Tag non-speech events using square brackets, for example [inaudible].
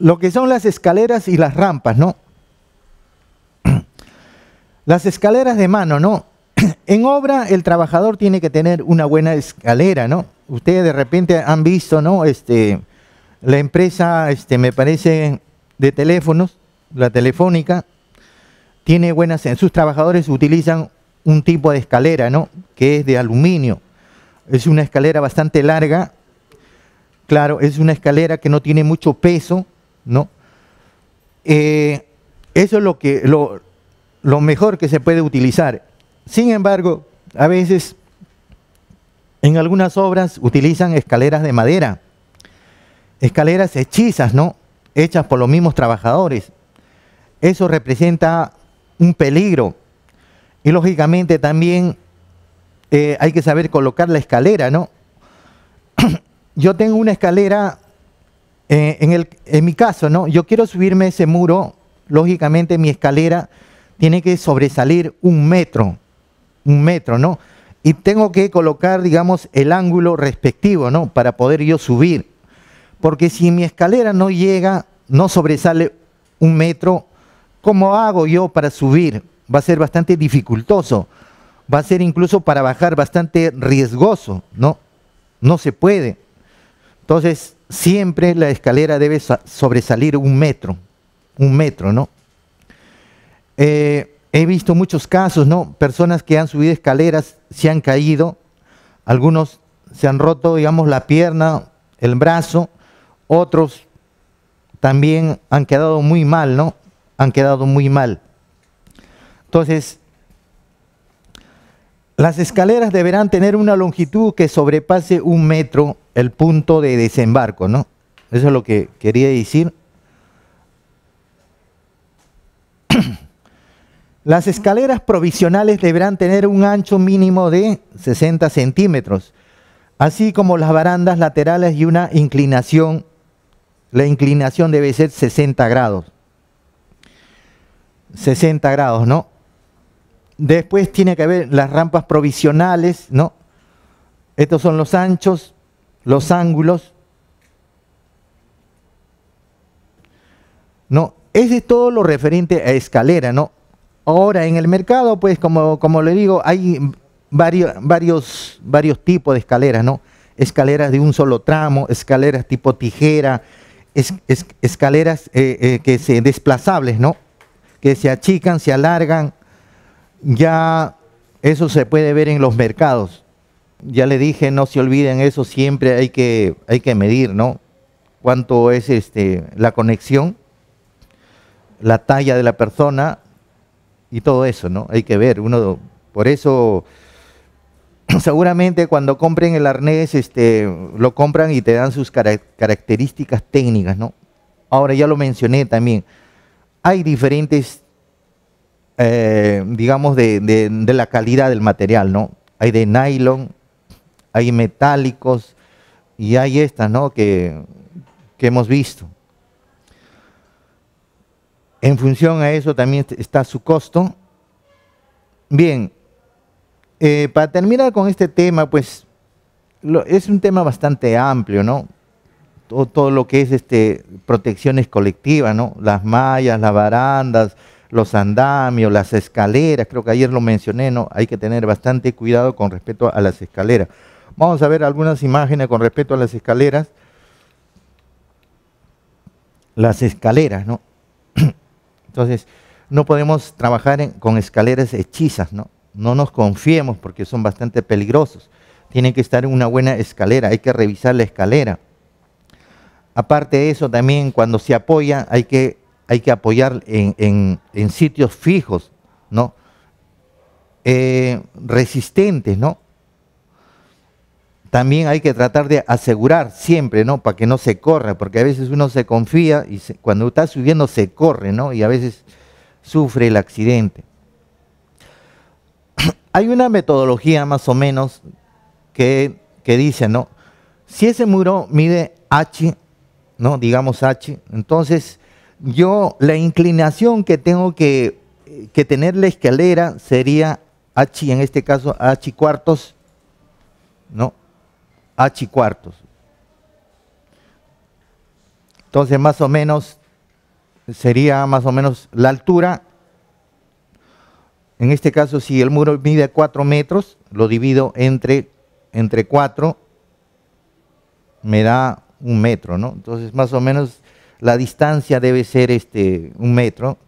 lo que son las escaleras y las rampas, ¿no? [clears throat] Las escaleras de mano, ¿no? [clears throat] En obra el trabajador tiene que tener una buena escalera, ¿no? Ustedes de repente han visto, ¿no? Este, la empresa, este, me parece, de teléfonos, la telefónica, tiene buenas, sus trabajadores utilizan un tipo de escalera, ¿no? Que es de aluminio. Es una escalera bastante larga. Claro, es una escalera que no tiene mucho peso ¿no? Eh, eso es lo, que, lo, mejor que se puede utilizar. Sin embargo, a veces en algunas obras utilizan escaleras de madera, escaleras hechizas, ¿no? Hechas por los mismos trabajadores. Eso representa un peligro. Y lógicamente también eh, hay que saber colocar la escalera, ¿no? [clears throat] Yo tengo una escalera eh, en, el, en mi caso, ¿no? Yo quiero subirme ese muro, lógicamente mi escalera tiene que sobresalir un metro, un metro, ¿no? Y tengo que colocar, digamos, el ángulo respectivo, ¿no? Para poder yo subir. Porque si mi escalera no llega, no sobresale un metro, ¿cómo hago yo para subir? Va a ser bastante dificultoso. Va a ser incluso para bajar bastante riesgoso, ¿no? No se puede. Entonces, siempre la escalera debe sobresalir un metro, un metro, ¿no? Eh, he visto muchos casos, ¿no? Personas que han subido escaleras, se han caído, algunos se han roto, digamos, la pierna, el brazo, otros también han quedado muy mal, ¿no? Han quedado muy mal. Entonces, las escaleras deberán tener una longitud que sobrepase un metro el punto de desembarco, ¿no? Eso es lo que quería decir. [clears throat] Las escaleras provisionales deberán tener un ancho mínimo de 60 centímetros, así como las barandas laterales y una inclinación. La inclinación debe ser 60 grados. 60 grados, ¿no? Después tiene que haber las rampas provisionales, ¿no? Estos son los anchos, los ángulos. ¿No? Ese es todo lo referente a escalera, ¿no? Ahora, en el mercado, pues, como, como le digo, hay varios, varios, varios tipos de escaleras, ¿no? Escaleras de un solo tramo, escaleras tipo tijera, escaleras eh, eh, que se desplazables, ¿no? Que se achican, se alargan, ya eso se puede ver en los mercados. Ya le dije, no se olviden eso, siempre hay que, hay que medir, ¿no? Cuánto es este, la conexión, la talla de la persona y todo eso, ¿no? Hay que ver. Uno, por eso, [clears throat] seguramente cuando compren el arnés, este, lo compran y te dan sus características técnicas, ¿no? Ahora ya lo mencioné también. Hay diferentes eh, digamos, de, la calidad del material, ¿no? Hay de nylon, hay metálicos y hay estas, ¿no? Que, hemos visto. En función a eso también está su costo. Bien, eh, para terminar con este tema, pues es un tema bastante amplio, ¿no? Todo, lo que es este, protecciones colectivas, ¿no? Las mallas, las barandas, los andamios, las escaleras, creo que ayer lo mencioné, ¿no? hay que tener bastante cuidado con respecto a las escaleras. Vamos a ver algunas imágenes con respecto a las escaleras. Las escaleras, ¿no? [clears throat] Entonces, no podemos trabajar con escaleras hechizas, ¿no? No nos confiemos porque son bastante peligrosos. Tienen que estar en una buena escalera, hay que revisar la escalera. Aparte de eso, también cuando se apoya hay que hay que apoyar en, sitios fijos, ¿no? Eh, resistentes, ¿no? También hay que tratar de asegurar siempre, ¿no? Para que no se corra, porque a veces uno se confía y cuando está subiendo se corre, ¿no? Y a veces sufre el accidente. [clears throat] hay una metodología más o menos que, dice, ¿no? Si ese muro mide H, ¿no? Digamos H, entonces yo la inclinación que tengo que, tener la escalera sería H, en este caso H cuartos, ¿no? H cuartos. Entonces más o menos sería más o menos la altura. En este caso, si el muro mide 4 metros, lo divido entre, entre 4, me da un metro, ¿no? Entonces más o menos la distancia debe ser este, un metro,